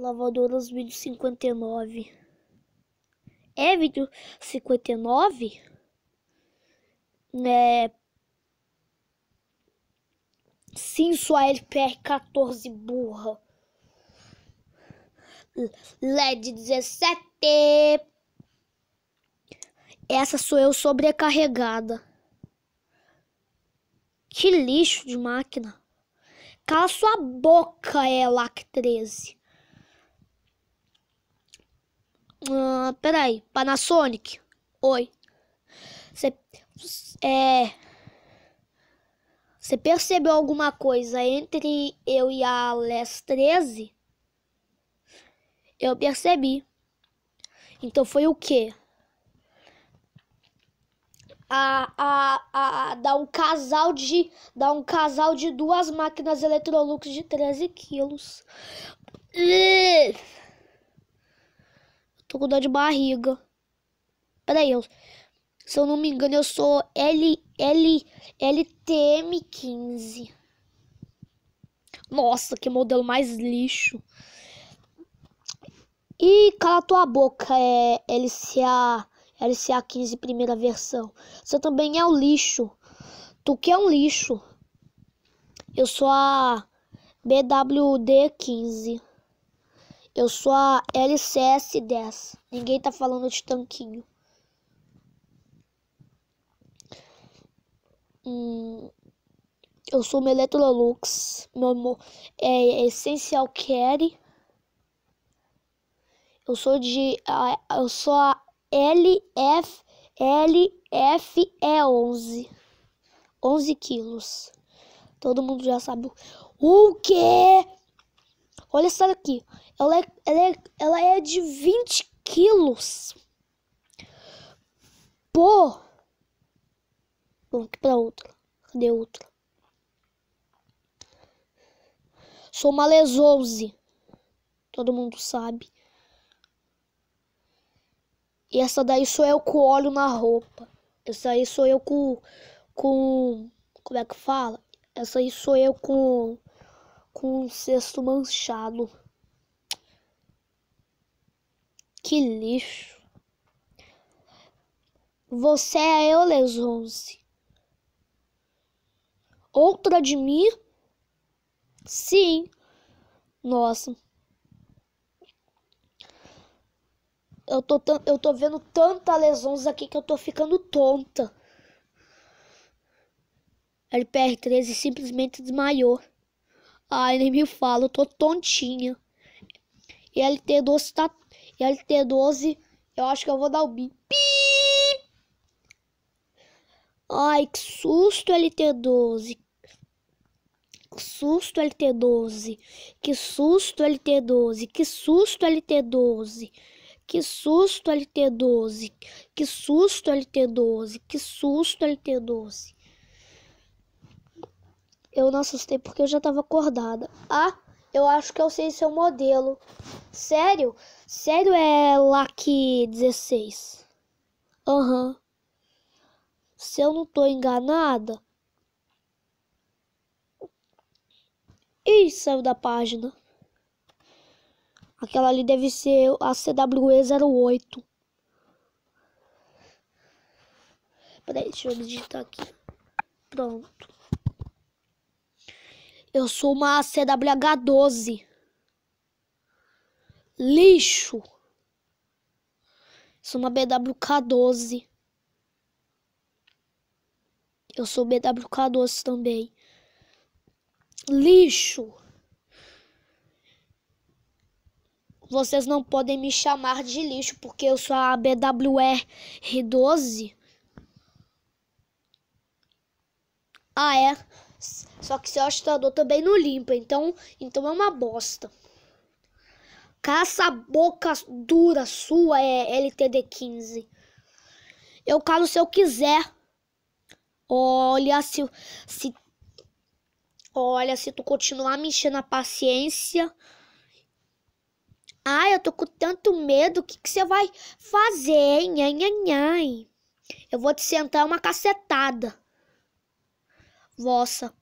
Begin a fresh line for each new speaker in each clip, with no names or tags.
lavadoras vídeo 59. É vídeo 59? né? Sim, sua LPR-14 burra. LED 17. Essa sou eu sobrecarregada. Que lixo de máquina. Cala sua boca, é LAC 13. Uh, peraí, Panasonic. Oi. Você. É. Você percebeu alguma coisa entre eu e a Les 13? Eu percebi. Então foi o quê? A, a, a dar um casal de dar um casal de duas máquinas Electrolux de 13 quilos. Uh! Tô com dor de barriga. Peraí, eu, se eu não me engano, eu sou L, L, LTM15. Nossa, que modelo mais lixo. E cala tua boca, é LCA, LCA 15 primeira versão. Você também é um lixo. Tu que é um lixo. Eu sou a BWD 15. Eu sou a LCS10. Ninguém tá falando de tanquinho. Hum, eu sou uma Electrolux. Meu amor é, é, Essential Essencial Eu sou de. Eu sou a LF, LF é 11. 11 quilos. Todo mundo já sabe. O quê? Olha essa daqui. Ela é, ela é, ela é de 20 quilos. Pô! Vamos aqui pra outra. Cadê outra? Sou uma lesouse. Todo mundo sabe. E essa daí sou eu com óleo na roupa. Essa aí sou eu com. com. Como é que fala? Essa aí sou eu com com um cesto manchado. Que lixo. Você é les 11. Outra de mim? Sim. Nossa. Eu tô, eu tô vendo tanta lesões aqui que eu tô ficando tonta. LPR-13 simplesmente desmaiou. Ai, nem me fala, eu tô tontinha. E LT12 tá. E LT12, eu acho que eu vou dar o bip. Ai, que susto, LT12. Que susto, LT12. Que susto, LT12. Que susto, LT12. Que susto, LT12. Que susto, LT12. Que susto, LT12. Eu não assustei porque eu já estava acordada. Ah, eu acho que eu sei seu modelo. Sério? Sério é LAC 16. Aham. Uhum. Se eu não tô enganada. Ih, saiu da página. Aquela ali deve ser a CWE08. Peraí, deixa eu digitar aqui. Pronto. Eu sou uma CWH12. Lixo. Sou uma BWK12. Eu sou BWK12 também. Lixo. Vocês não podem me chamar de lixo porque eu sou a BWR12. Ah, é. Só que seu ajustador também não limpa, então, então é uma bosta. Caça boca dura sua é LTD15. Eu calo se eu quiser. Olha se se Olha, se tu continuar me enchendo a paciência. Ai, eu tô com tanto medo. O que, que você vai fazer, Ai, ai, ai. Eu vou te sentar uma cacetada vossa.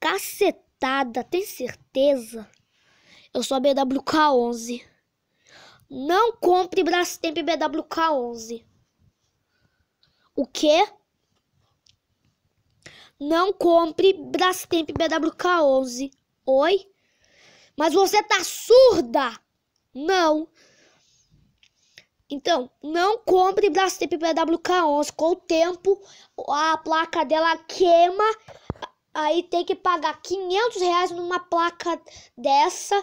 Cacetada, tem certeza? Eu sou a BWK11. Não compre Brastemp BWK11. O quê? Não compre Brastemp BWK11. Oi? Mas você tá surda? Não. Então, não compre Brastemp PWK11. Com o tempo, a placa dela queima. Aí tem que pagar 500 reais numa placa dessa.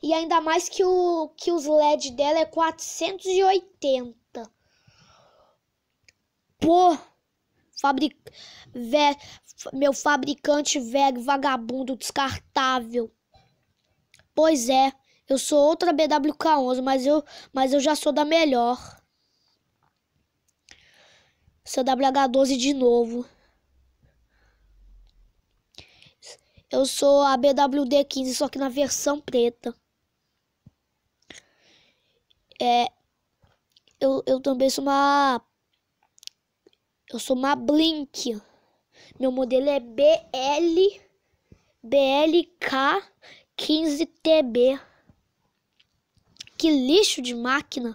E ainda mais que, o, que os LED dela é 480. Pô, fabric... Vé... meu fabricante velho, vagabundo, descartável. Pois é. Eu sou outra BWK11, mas eu, mas eu já sou da melhor. CWH12 de novo. Eu sou a BWD15, só que na versão preta. É. Eu, eu também sou uma. Eu sou uma Blink. Meu modelo é BL. BLK 15TB que lixo de máquina.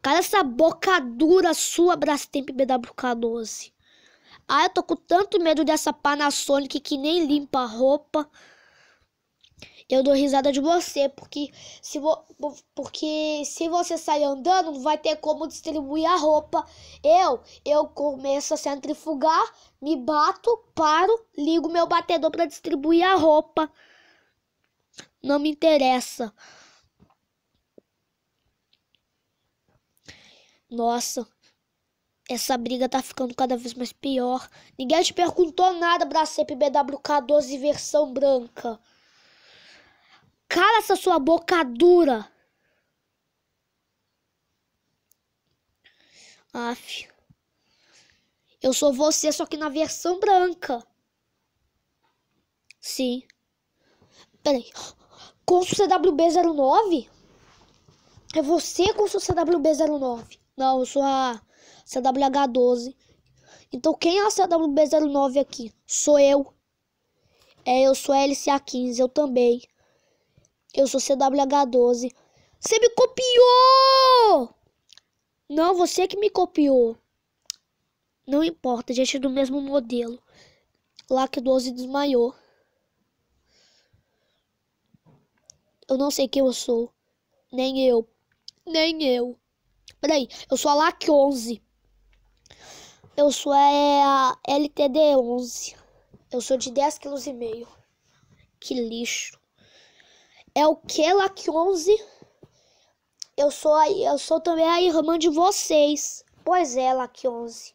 Cara, essa bocadura sua, Brastemp BWK12. Ah, eu tô com tanto medo dessa Panasonic que nem limpa a roupa. Eu dou risada de você, porque se, vo... porque se você sair andando, não vai ter como distribuir a roupa. Eu, eu começo a centrifugar, me bato, paro, ligo meu batedor para distribuir a roupa. Não me interessa. Nossa, essa briga tá ficando cada vez mais pior. Ninguém te perguntou nada, Bracep BWK12 versão branca. Cala essa sua boca dura. Aff. Eu sou você, só que na versão branca. Sim. Peraí. Consul CWB09? É você, Consul CWB09? Não, eu sou a CWH12. Então quem é a CWB09 aqui? Sou eu. É, eu sou LCA15, eu também. Eu sou CWH12. Você me copiou! Não, você que me copiou. Não importa, a gente é do mesmo modelo. Lá que 12 desmaiou. Eu não sei quem eu sou. Nem eu. Nem eu. Peraí, eu sou a LAC 11. Eu sou é, a LTD 11. Eu sou de 10,5 kg. Que lixo. É o que, LAC 11? Eu sou, a, eu sou também a irmã de vocês. Pois é, LAC 11.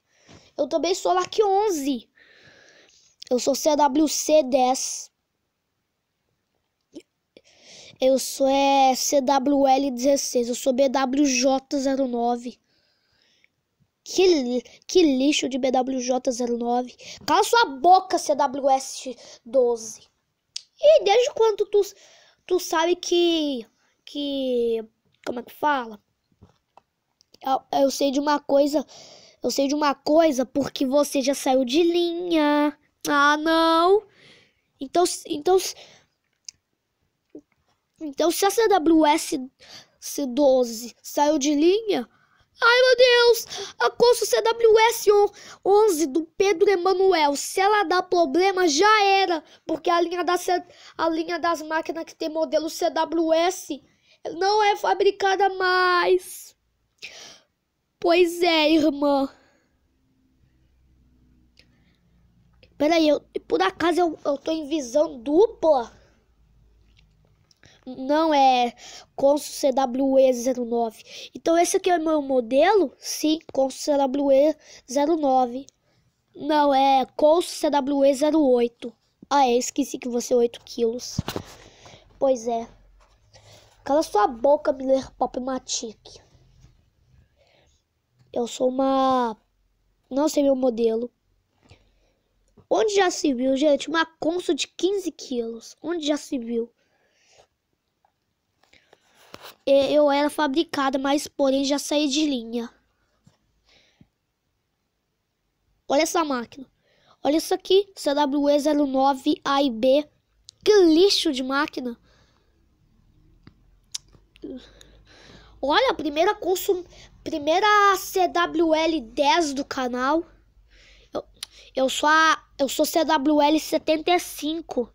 Eu também sou LAC 11. Eu sou CWC 10. Eu sou é, CWL16, eu sou BWJ09. Que, li que lixo de BWJ09. Cala sua boca, CWS12. E desde quando tu, tu sabe que. Que. Como é que fala? Eu, eu sei de uma coisa. Eu sei de uma coisa porque você já saiu de linha. Ah, não! Então. Então. Então, se a CWS-12 saiu de linha, Ai meu Deus, a Consul CWS-11 do Pedro Emanuel, se ela dá problema, já era, porque a linha, da C... a linha das máquinas que tem modelo CWS não é fabricada mais. Pois é, irmã. Peraí, eu, por acaso eu, eu tô em visão dupla? não é Consul CWE09. Então esse aqui é o meu modelo? Sim, Consul CWE09. Não, é Consul CWE08. Ah, é, esqueci que você é 8 quilos. Pois é. Cala sua boca, Miller Pop Matic. Eu sou uma... Não sei meu modelo. Onde já se viu, gente? Uma consul de 15 quilos. Onde já se viu? É, eu era fabricada, mas porém já saí de linha. Olha essa máquina. Olha isso aqui, cwe 09 a e B. Que lixo de máquina. Olha, primeira consum... primeira CWL10 do canal. Eu, eu sou a... eu sou CWL75.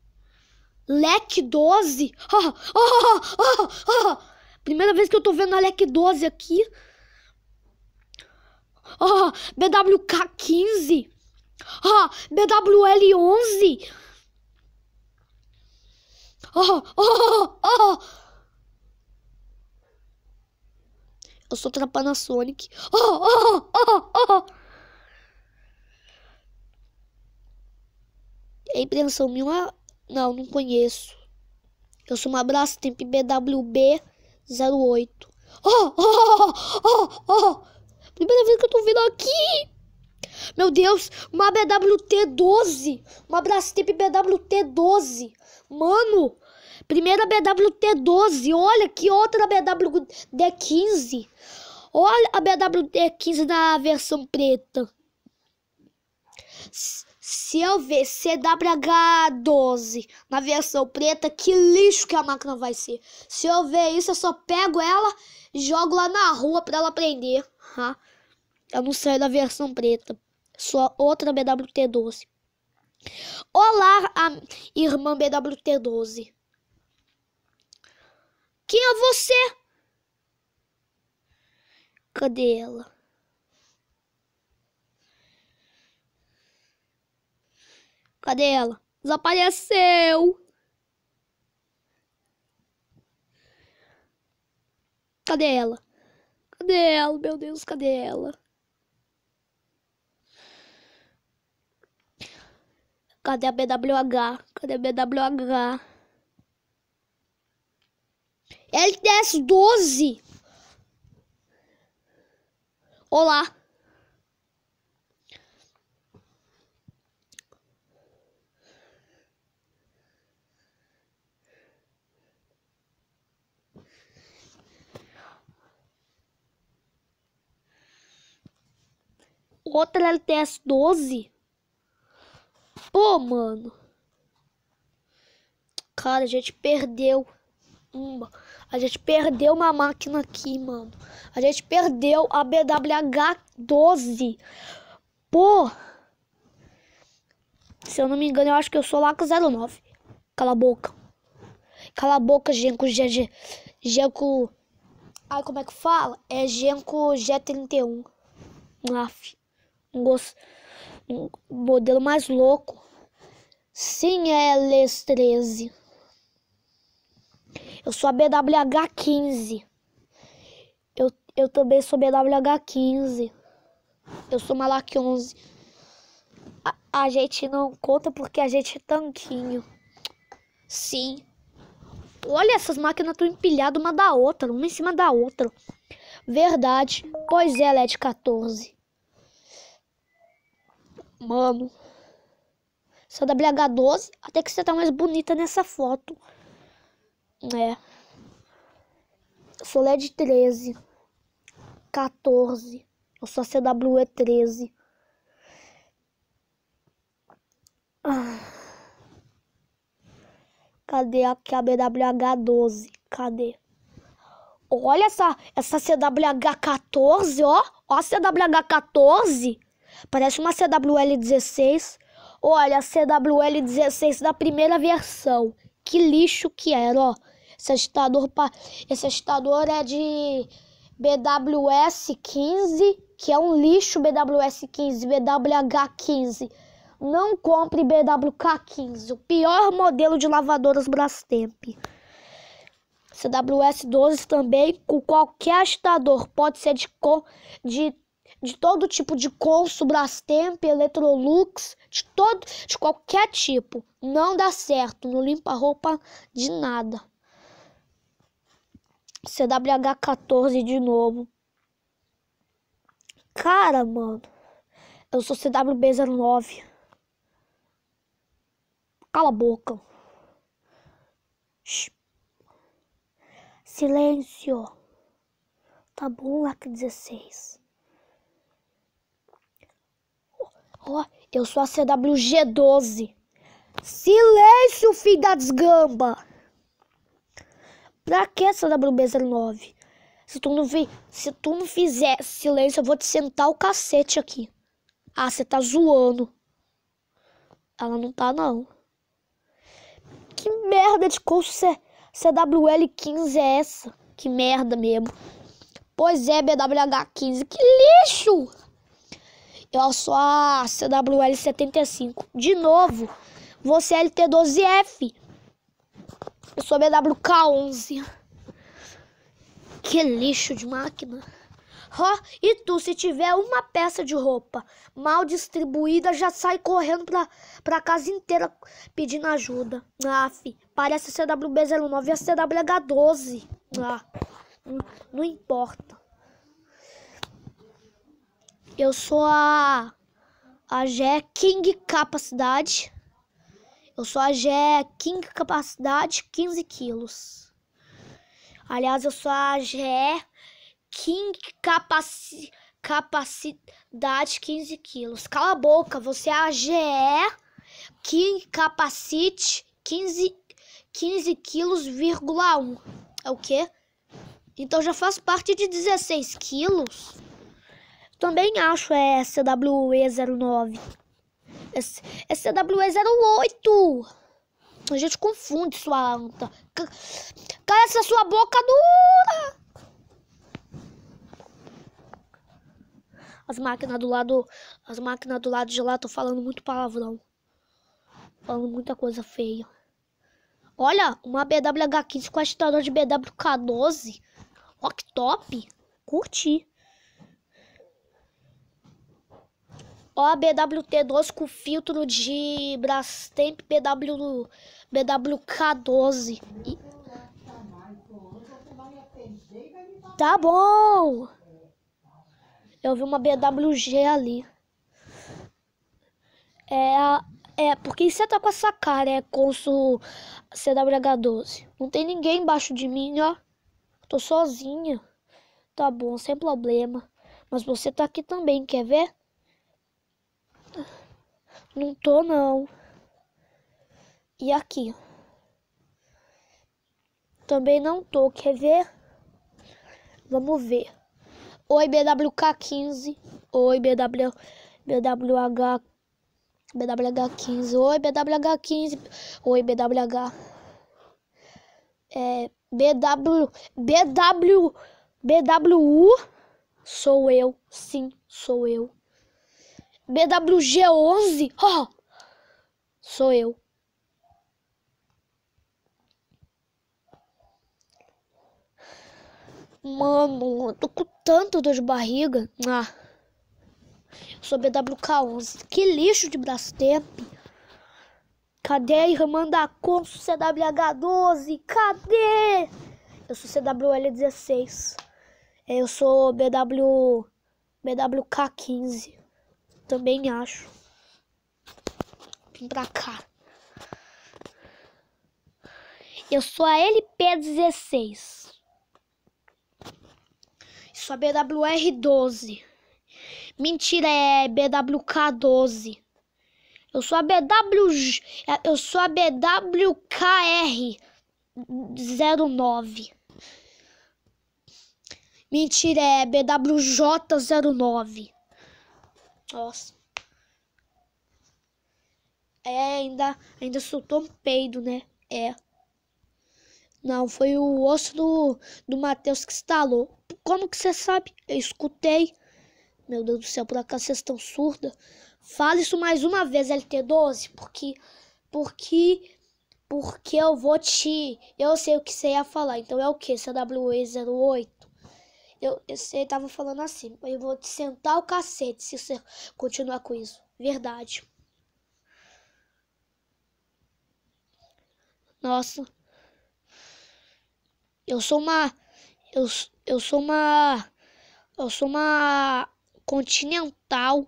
Leque 12. Oh, oh, oh, oh, oh. Primeira vez que eu tô vendo Alec 12 aqui. oh, BWK 15. oh, BWL 11. Ah, ah, ah. Eu sou trapana Sonic. Ah, ah, ah, ah. É impressão minha. Não, não conheço. Eu sou uma Brastemp BWB 08. Oh, oh, oh, oh, oh. Primeira vez que eu tô vendo aqui. Meu Deus, uma BWT-12. Uma Brastep BWT-12. Mano, primeira BWT-12. Olha que outra BWD-15. Olha a BWD-15 na versão preta se eu ver CWH12 na versão preta, que lixo que a máquina vai ser. Se eu ver isso, eu só pego ela e jogo lá na rua pra ela prender. Ah, tá? eu não saio da versão preta, sua outra BWT12. Olá, irmã BWT12. Quem é você? Cadê ela? Cadê ela? Desapareceu! Cadê ela? Cadê ela? Meu Deus, cadê ela? Cadê a BWH? Cadê a BWH? LTS 12! Olá! outra LTS 12. Pô, mano. Cara, a gente perdeu uma. A gente perdeu uma máquina aqui, mano. A gente perdeu a BWH 12. Pô. Se eu não me engano, eu acho que eu sou lá com 09. Cala a boca. Cala a boca, Genco GG. Genco. Ai, como é que fala? É Genco G31. Af um modelo mais louco. Sim, é ls 13. Eu sou a BWH 15. Eu, eu também sou BWH 15. Eu sou Malak 11. A, a gente não conta porque a gente é tanquinho. Sim. Olha, essas máquinas tão empilhadas uma da outra, uma em cima da outra. Verdade. Pois é, LED 14. Mano. Essa WH12 até que você tá mais bonita nessa foto. É. Eu sou LED 13. 14. Eu sou a CWE 13. Ah. Cadê aqui a BWH 12? Cadê? Olha essa, essa CWH 14, ó. Ó a CWH 14. Parece uma CWL-16. Olha, a CWL-16 da primeira versão. Que lixo que era, ó. Esse agitador, esse agitador é de BWS-15, que é um lixo BWS-15, BWH-15. Não compre BWK-15, o pior modelo de lavadoras Brastemp. CWS-12 também, com qualquer agitador, pode ser de, de de todo tipo de Consul, Brastemp, Electrolux, de todo, de qualquer tipo. Não dá certo, não limpa roupa de nada. CWH14 de novo. Cara, mano. Eu sou CWB09. Cala a boca. Shhh. Silêncio. Tá bom, LAC 16. Ó, oh, eu sou a CWG12. Silêncio, filho da desgamba! Pra que CWB09? Se tu, não vi, se tu não fizer silêncio, eu vou te sentar o cacete aqui. Ah, você tá zoando. Ela não tá, não. Que merda de curso CWL15 é essa? Que merda mesmo. Pois é, BWH15. Que lixo! Eu sou a CWL75. De novo, você é LT12F. Eu sou BWK11. Que lixo de máquina. e tu, se tiver uma peça de roupa mal distribuída, já sai correndo pra, pra casa inteira pedindo ajuda. Ah, fi, parece a CWB09 e a CWH12. Ah, não importa. Eu sou a a Gé King Capacidade. Eu sou a Gé King Capacidade, 15 quilos. Aliás, eu sou a Gé King Capaci, Capacidade, 15 quilos. Cala a boca, você é a Gé King Capacite, 15, 15 quilos, vírgula 1. É o quê? Então já faz parte de 16 quilos. Também acho é CWE09. É, CWE08. A gente confunde sua anta. Cara, essa sua boca dura. As máquinas do lado, as máquinas do lado de lá estão falando muito palavrão. Falando muita coisa feia. Olha, uma BWH15 com a de BWK12. Rock top. Curti. OBWT12 com filtro de Brastemp BW, BWK12. E... Tá bom! Eu vi uma BWG ali. É, é porque você tá com essa cara, é Consul CWH12. Não tem ninguém embaixo de mim, ó. Tô sozinha. Tá bom, sem problema. Mas você tá aqui também, quer ver? Não tô não. E aqui. Também não tô, quer ver? Vamos ver. Oi, BWK15. Oi, BW, BWH. BWH15. Oi, BWH15. Oi, BWH. É, BW, BW, BWU. Sou eu, sim, sou eu. BWG11? Oh, sou eu. Mano, eu tô com tanta dor de barriga. Ah. Sou BWK11. Que lixo de Brastemp. Cadê a irmã da Consul CWH12? Cadê? Eu sou CWL16. Eu sou BW... BWK15. Também acho. Vim pra cá. Eu sou a LP16. Sou a BWR12. Mentira, é BWK12. Eu sou a BW. Eu sou a BWKR09. Mentira, é BWJ09. Nossa. É, ainda, ainda soltou um peido, né? É. Não, foi o osso do, do Matheus que estalou. Como que você sabe? Eu escutei. Meu Deus do céu, por acaso vocês estão surda? Fala isso mais uma vez, LT12, porque. Porque. Porque eu vou te. Eu sei o que você ia falar. Então é o que? CWE08 eu, você tava falando assim, eu vou te sentar o cacete se você continuar com isso. Verdade. Nossa. Eu sou uma. Eu, eu sou uma. Eu sou uma continental.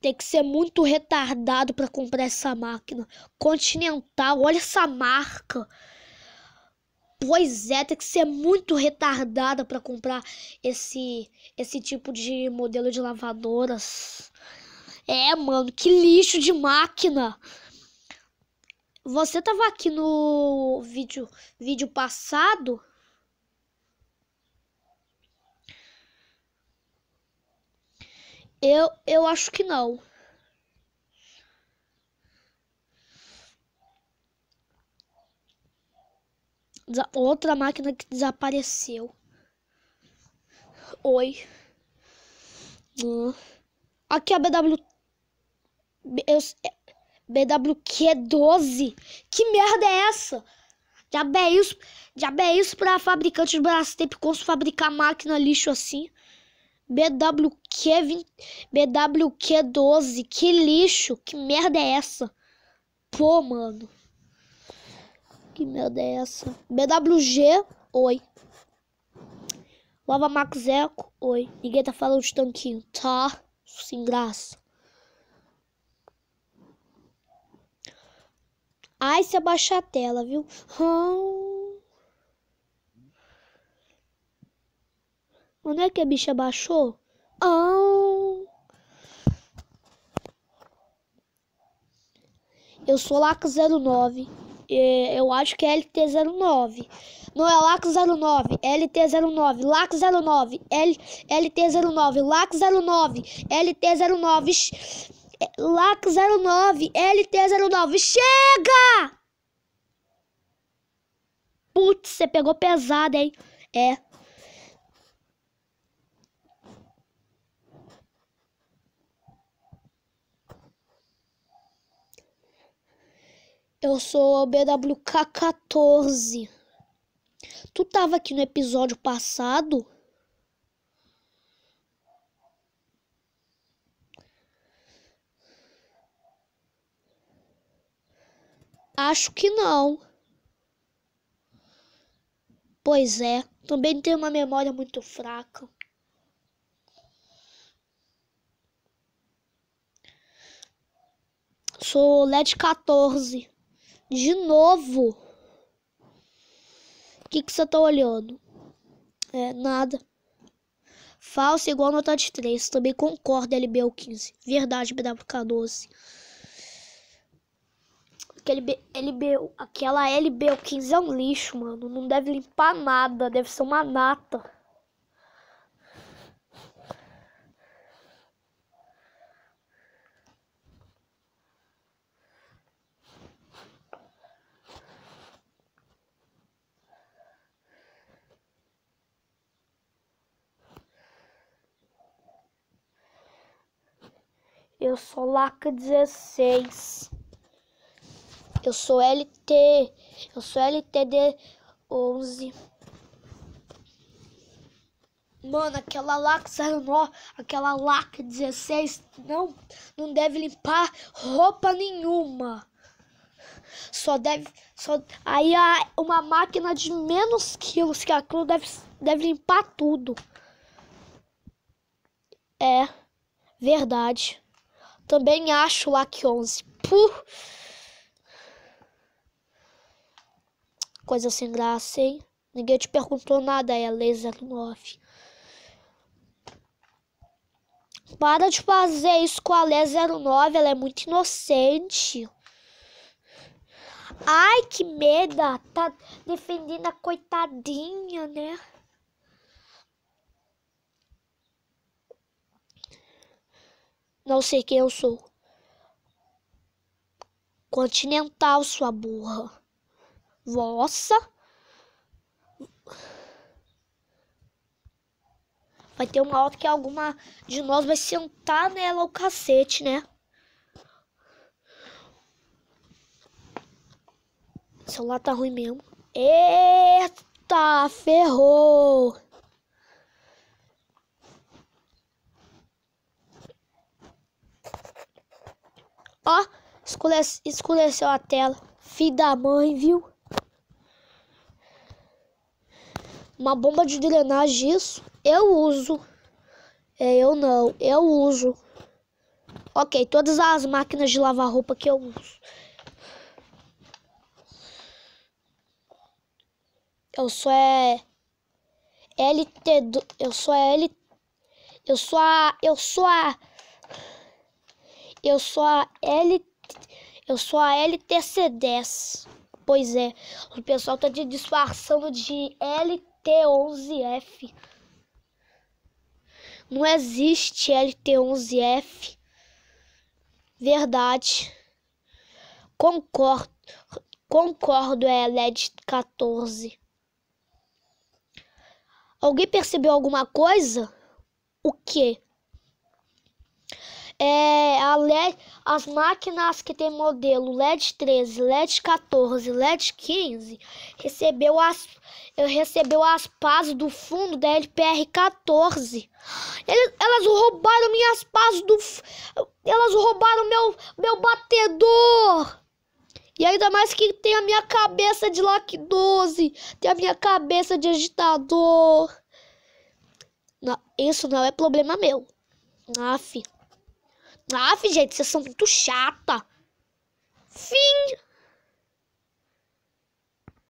Tem que ser muito retardado para comprar essa máquina. Continental, olha essa marca. Pois é, tem que ser muito retardada para comprar esse esse tipo de modelo de lavadoras. É, mano, que lixo de máquina. Você tava aqui no vídeo vídeo passado? Eu eu acho que não. outra máquina que desapareceu. Oi. Hum. Aqui é a BW... BWQ12. É, que merda é essa? Já é isso, já é isso pra fabricante de Brastep Consul fabricar máquina lixo assim. BWQ, 20, BWQ12, que lixo, que merda é essa? Pô, mano. Que merda é essa? BWG, oi. Lava Max Eco, oi. Ninguém tá falando de tanquinho, tá? Sem graça. Ai, se abaixar a tela, viu? Hum. Onde é que a bicha abaixou? Hum. Eu sou Laca09. É, eu acho que é LT09. Não é LAC09, LT09, LAC09, LT09, LAC09, LT09, LAC09, LT09. Chega! Putz, você pegou pesado, hein? É. Eu sou BWK14. Tu tava aqui no episódio passado? Acho que não. Pois é, também tenho uma memória muito fraca. Sou LED 14. De novo. O que, que você tá olhando? É, nada. falso igual nota de 3. Também concorda, LBU15. É Verdade, bw 12 Aquele LB aquela lb 15 é, é um lixo, mano. Não deve limpar nada. Deve ser uma nata. Eu sou LACA 16. Eu sou LT. Eu sou LTD 11. Mano, aquela laca aquela laca 16, não, não deve limpar roupa nenhuma. Só deve, só, aí a, uma máquina de menos quilos que aquilo deve, deve limpar tudo. É, verdade. Também acho o LAC 11. Coisa sem graça, hein? Ninguém te perguntou nada, é laser 9. Para de fazer isso com a Lé 09, ela é muito inocente. Ai, que meda, tá defendendo a coitadinha, né? Não sei quem eu sou. Continental, sua burra. Nossa. Vai ter uma hora que alguma de nós vai sentar nela o cacete, né? O celular tá ruim mesmo. Eita, ferrou! Ó, escurece, escureceu a tela. Filho da mãe, viu? Uma bomba de drenagem, isso? Eu uso. É, eu não. Eu uso. Ok, todas as máquinas de lavar roupa que eu uso. Eu sou é... LT... Eu sou é L... Eu sou a... Eu sou a... Eu sou a L eu sou a LTC10. Pois é, o pessoal tá te disfarçando de LT11F. Não existe LT11F. Verdade. Concordo. Concordo, é LED 14. Alguém percebeu alguma coisa? O quê? é, a LED, as máquinas que tem modelo LED 13, LED 14, LED 15, recebeu as, eh, recebeu as pás do fundo da LPR 14. Eles, elas roubaram minhas pás do... Elas roubaram meu, meu batedor! E ainda mais que tem a minha cabeça de lock 12, tem a minha cabeça de agitador. Não, isso não é problema meu. Aff. Ah, gente, vocês são muito chata. Fim.